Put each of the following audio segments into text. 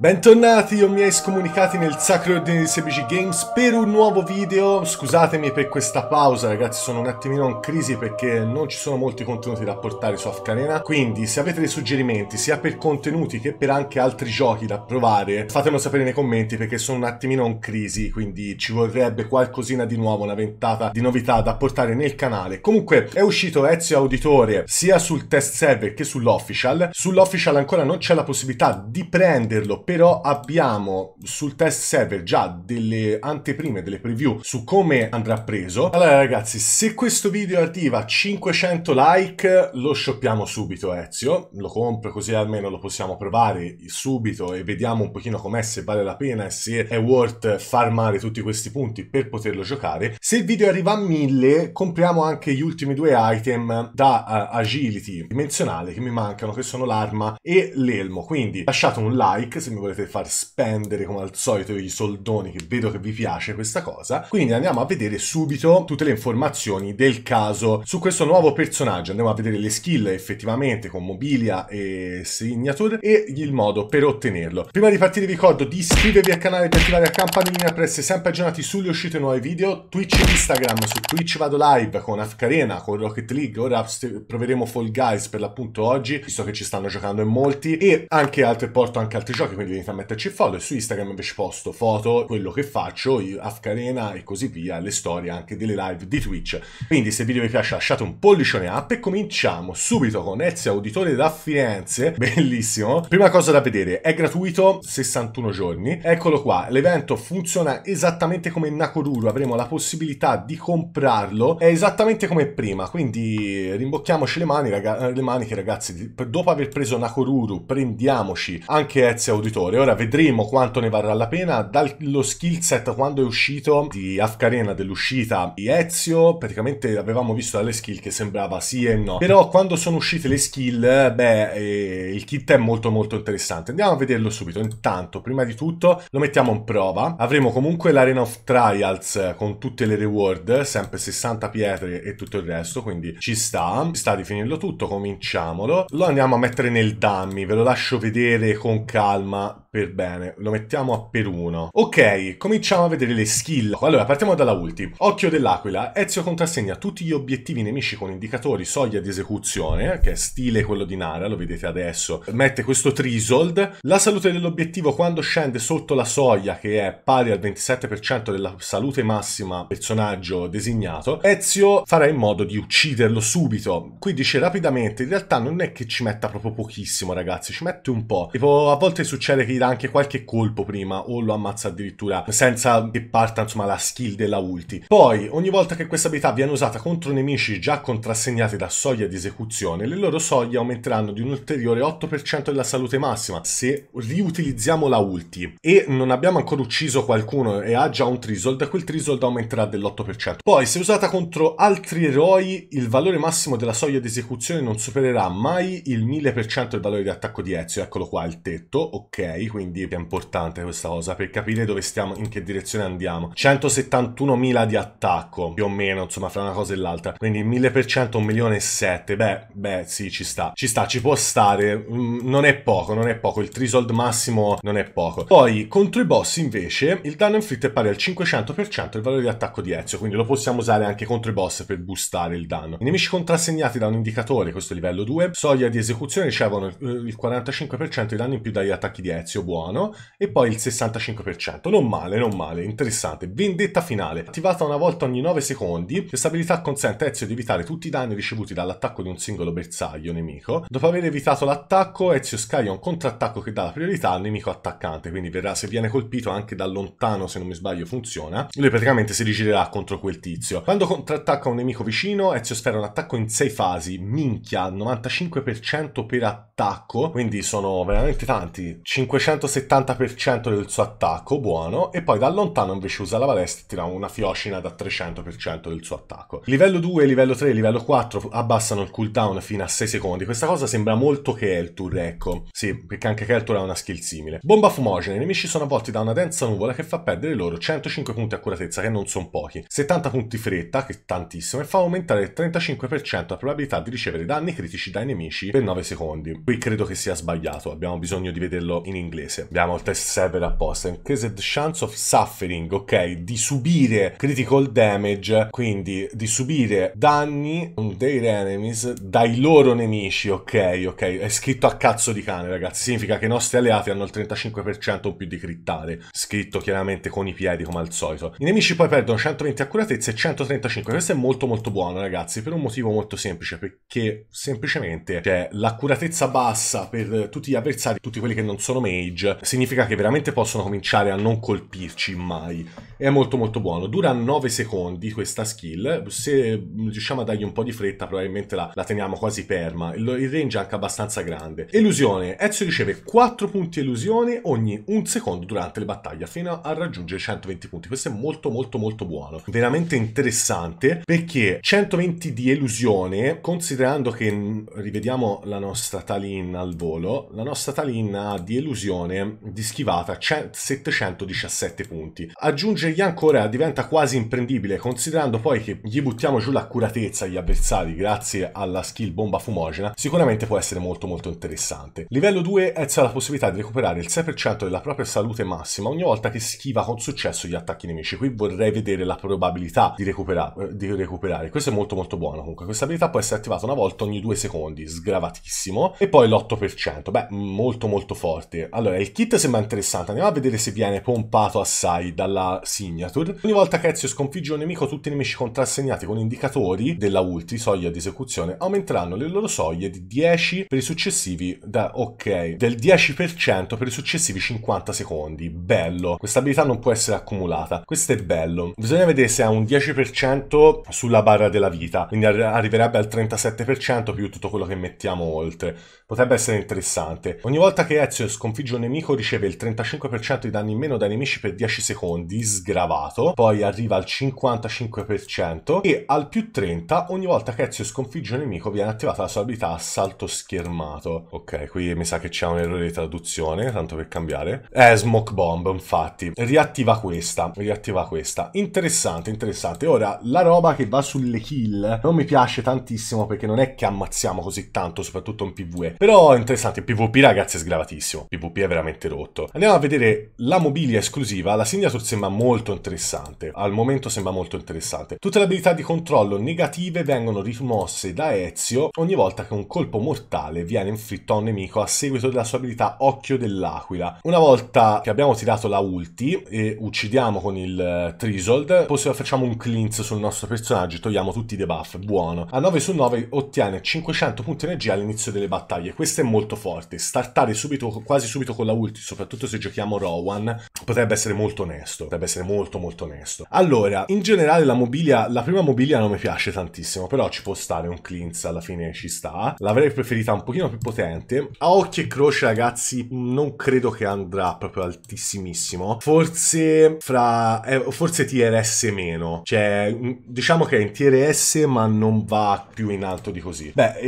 Bentornati o miei scomunicati nel sacro ordine di Sebici Games per un nuovo video, scusatemi per questa pausa ragazzi sono un attimino in crisi perché non ci sono molti contenuti da portare su Afkanena, quindi se avete dei suggerimenti sia per contenuti che per anche altri giochi da provare fatemelo sapere nei commenti perché sono un attimino in crisi quindi ci vorrebbe qualcosina di nuovo, una ventata di novità da portare nel canale. Comunque è uscito Ezio Auditore sia sul test server che sull'official, sull'official ancora non c'è la possibilità di prenderlo però abbiamo sul test server già delle anteprime, delle preview su come andrà preso. Allora ragazzi, se questo video arriva a 500 like, lo shoppiamo subito Ezio, lo compro così almeno lo possiamo provare subito e vediamo un pochino com'è, se vale la pena e se è worth farmare tutti questi punti per poterlo giocare. Se il video arriva a 1000, compriamo anche gli ultimi due item da uh, agility dimensionale che mi mancano, che sono l'arma e l'elmo, quindi lasciate un like se mi mi volete far spendere come al solito i soldoni che vedo che vi piace questa cosa quindi andiamo a vedere subito tutte le informazioni del caso su questo nuovo personaggio andiamo a vedere le skill effettivamente con mobilia e signature e il modo per ottenerlo prima di partire vi ricordo di iscrivervi al canale per attivare la campanellina per essere sempre aggiornati sulle uscite nuovi video Twitch e Instagram su Twitch vado live con afkarena con Rocket League ora proveremo Fall Guys per l'appunto oggi visto che ci stanno giocando in molti e anche altre porto anche altri giochi quindi venite a metterci follow e su Instagram invece posto foto, quello che faccio, Afkarena e così via, le storie anche delle live di Twitch. Quindi se il video vi piace lasciate un pollicione up e cominciamo subito con Ezio Auditore da Firenze, bellissimo. Prima cosa da vedere, è gratuito, 61 giorni. Eccolo qua, l'evento funziona esattamente come Nakoruru, avremo la possibilità di comprarlo, è esattamente come prima, quindi rimbocchiamoci le mani, raga- le maniche ragazzi, dopo aver preso Nakoruru prendiamoci anche Ezio Auditore giocatore. Ora vedremo quanto ne varrà la pena. Dallo skill set quando è uscito di Afkarena dell'uscita di Ezio, praticamente avevamo visto dalle skill che sembrava sì e no. Però quando sono uscite le skill, beh, eh, il kit è molto molto interessante. Andiamo a vederlo subito. Intanto, prima di tutto, lo mettiamo in prova. Avremo comunque l'Arena of Trials eh, con tutte le reward, sempre 60 pietre e tutto il resto, quindi ci sta. Ci sta di finirlo tutto, cominciamolo. Lo andiamo a mettere nel dummy, ve lo lascio vedere con calma not per bene, lo mettiamo a per uno. Ok, cominciamo a vedere le skill. Allora, partiamo dalla ulti. Occhio dell'Aquila, Ezio contrassegna tutti gli obiettivi nemici con indicatori soglia di esecuzione, che è stile quello di Nara, lo vedete adesso. Mette questo Trisold. La salute dell'obiettivo quando scende sotto la soglia, che è pari al 27% della salute massima personaggio designato, Ezio farà in modo di ucciderlo subito. Qui dice rapidamente, in realtà non è che ci metta proprio pochissimo ragazzi, ci mette un po'. Tipo a volte succede che dà anche qualche colpo prima o lo ammazza addirittura senza che parta insomma la skill della ulti. Poi ogni volta che questa abilità viene usata contro nemici già contrassegnati da soglia di esecuzione, le loro soglie aumenteranno di un ulteriore 8% della salute massima se riutilizziamo la ulti e non abbiamo ancora ucciso qualcuno e ha già un trisold, quel trisold aumenterà dell'8%. Poi se usata contro altri eroi il valore massimo della soglia di esecuzione non supererà mai il 1000% del valore di attacco di Ezio, eccolo qua il tetto, ok, quindi è importante questa cosa per capire dove stiamo, in che direzione andiamo. 171.000 di attacco, più o meno, insomma, fra una cosa e l'altra. Quindi 1000%, 1 7. Beh, beh, sì, ci sta. Ci sta, ci può stare. Mm, non è poco, non è poco. Il trisold massimo non è poco. Poi, contro i boss, invece, il danno inflitto è pari al 500% del valore di attacco di Ezio. Quindi lo possiamo usare anche contro i boss per boostare il danno. I nemici contrassegnati da un indicatore, questo livello 2, soglia di esecuzione ricevono eh, il 45% di danno in più dagli attacchi di Ezio inizio buono e poi il 65%, non male, non male, interessante. Vendetta finale, attivata una volta ogni 9 secondi, questa abilità consente a Ezio di evitare tutti i danni ricevuti dall'attacco di un singolo bersaglio nemico. Dopo aver evitato l'attacco, Ezio scaglia un contrattacco che dà la priorità al nemico attaccante, quindi verrà, se viene colpito anche da lontano, se non mi sbaglio funziona, lui praticamente si rigirerà contro quel tizio. Quando contrattacca un nemico vicino, Ezio sfera un attacco in 6 fasi, minchia, 95% per attacco, quindi sono veramente tanti, 500 270% del suo attacco, buono, e poi da lontano invece usa la balestra e tira una fiocina da 300% del suo attacco. Livello 2, livello 3, livello 4 abbassano il cooldown fino a 6 secondi. Questa cosa sembra molto Keltur, ecco. Sì, perché anche Keltur ha una skill simile. Bomba fumogena, i nemici sono avvolti da una densa nuvola che fa perdere loro 105 punti accuratezza, che non sono pochi, 70 punti fretta, che è tantissimo, e fa aumentare il 35% la probabilità di ricevere danni critici dai nemici per 9 secondi. Qui credo che sia sbagliato, abbiamo bisogno di vederlo in inglese inglese. Abbiamo il test server apposta. Increased chance of suffering, ok? Di subire critical damage, quindi di subire danni dei enemies dai loro nemici, ok? Ok, è scritto a cazzo di cane, ragazzi. Significa che i nostri alleati hanno il 35% o più di crittare. Scritto chiaramente con i piedi, come al solito. I nemici poi perdono 120 accuratezze e 135. Questo è molto molto buono, ragazzi, per un motivo molto semplice, perché semplicemente, cioè, l'accuratezza bassa per tutti gli avversari, tutti quelli che non sono mei, Cage significa che veramente possono cominciare a non colpirci mai. È molto molto buono, dura 9 secondi questa skill, se riusciamo a dargli un po' di fretta probabilmente la, la teniamo quasi perma, il, il range è anche abbastanza grande. Illusione, Ezio riceve 4 punti illusione ogni 1 secondo durante le battaglie fino a raggiungere 120 punti, questo è molto molto molto buono, veramente interessante perché 120 di illusione, considerando che rivediamo la nostra Talin al volo, la nostra Talin ha di illusione stagione di schivata 717 punti. Aggiungergli ancora diventa quasi imprendibile considerando poi che gli buttiamo giù l'accuratezza agli avversari grazie alla skill bomba fumogena sicuramente può essere molto molto interessante. Livello 2 Ezio ha la possibilità di recuperare il 6% della propria salute massima ogni volta che schiva con successo gli attacchi nemici. Qui vorrei vedere la probabilità di, recupera di recuperare. Questo è molto molto buono comunque. Questa abilità può essere attivata una volta ogni due secondi, sgravatissimo. E poi l'8%. Beh, molto molto forte. Allora, il kit sembra interessante, andiamo a vedere se viene pompato assai dalla signature. Ogni volta che Ezio sconfigge un nemico, tutti i nemici contrassegnati con indicatori della ulti, soglia di esecuzione, aumenteranno le loro soglie di 10 per i successivi, da, ok, del 10% per i successivi 50 secondi. Bello. Questa abilità non può essere accumulata. Questo è bello. Bisogna vedere se ha un 10% sulla barra della vita, quindi arriverebbe al 37% più tutto quello che mettiamo oltre. Potrebbe essere interessante. Ogni volta che Ezio sconfigge punteggio nemico riceve il 35% di danni in meno dai nemici per 10 secondi, sgravato, poi arriva al 55% e al più 30 ogni volta che Ezio sconfigge un nemico viene attivata la sua abilità assalto schermato. Ok, qui mi sa che c'è un errore di traduzione, tanto per cambiare. È Smoke Bomb, infatti. Riattiva questa, riattiva questa. Interessante, interessante. Ora, la roba che va sulle kill non mi piace tantissimo perché non è che ammazziamo così tanto, soprattutto in PvE. Però è interessante, PvP ragazzi è sgravatissimo. PvP è veramente rotto. Andiamo a vedere la mobilia esclusiva, la signature sembra molto interessante, al momento sembra molto interessante. Tutte le abilità di controllo negative vengono rimosse da Ezio ogni volta che un colpo mortale viene inflitto a un nemico a seguito della sua abilità Occhio dell'Aquila. Una volta che abbiamo tirato la ulti e uccidiamo con il eh, Trisold, possiamo facciamo un cleanse sul nostro personaggio e togliamo tutti i debuff, buono. A 9 su 9 ottiene 500 punti energia all'inizio delle battaglie, questo è molto forte. Startare subito, quasi subito solito con la ulti, soprattutto se giochiamo Rowan, potrebbe essere molto onesto, potrebbe essere molto molto onesto. Allora, in generale la mobilia, la prima mobilia non mi piace tantissimo, però ci può stare un cleanse, alla fine ci sta. L'avrei preferita un pochino più potente. A occhi e croce ragazzi, non credo che andrà proprio altissimissimo. Forse fra... Eh, forse TRS meno. Cioè, mm, diciamo che è in TRS ma non va più in alto di così. Beh,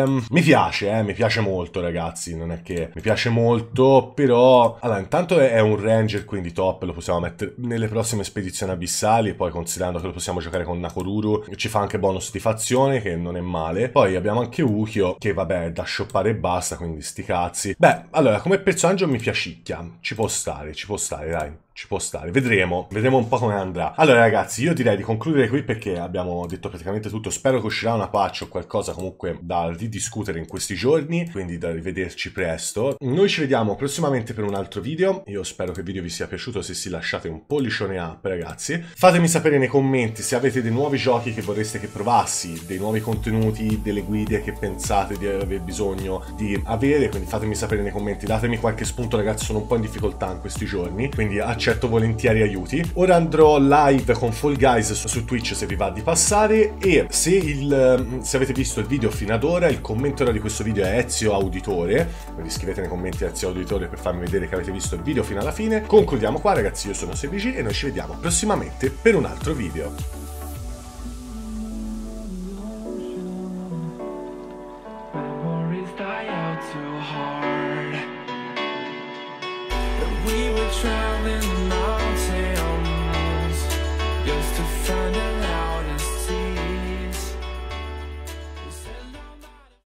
ehm, mi piace, eh, mi piace molto ragazzi, non è che... Mi piace molto però... Allora, intanto è un ranger, quindi top, lo possiamo mettere nelle prossime spedizioni abissali, e poi considerando che lo possiamo giocare con Nakoruru, ci fa anche bonus di fazione, che non è male. Poi abbiamo anche Ukyo, che vabbè, è da shoppare e basta, quindi sti cazzi. Beh, allora, come personaggio mi piacicchia, ci può stare, ci può stare, dai ci può stare. Vedremo, vedremo un po' come andrà. Allora ragazzi, io direi di concludere qui perché abbiamo detto praticamente tutto. Spero che uscirà una patch o qualcosa comunque da ridiscutere in questi giorni, quindi da rivederci presto. Noi ci vediamo prossimamente per un altro video. Io spero che il video vi sia piaciuto, se sì lasciate un pollicione up ragazzi. Fatemi sapere nei commenti se avete dei nuovi giochi che vorreste che provassi, dei nuovi contenuti, delle guide che pensate di aver bisogno di avere, quindi fatemi sapere nei commenti, datemi qualche spunto ragazzi, sono un po' in difficoltà in questi giorni, quindi accetto accetto volentieri aiuti. Ora andrò live con Fall Guys su Twitch se vi va di passare e se, il, mm, se avete visto il video fino ad ora, il commento di questo video è Ezio Auditore, quindi scrivete nei commenti Ezio Auditore per farmi vedere che avete visto il video fino alla fine. Concludiamo qua ragazzi, io sono Sebigi e noi ci vediamo prossimamente per un altro video.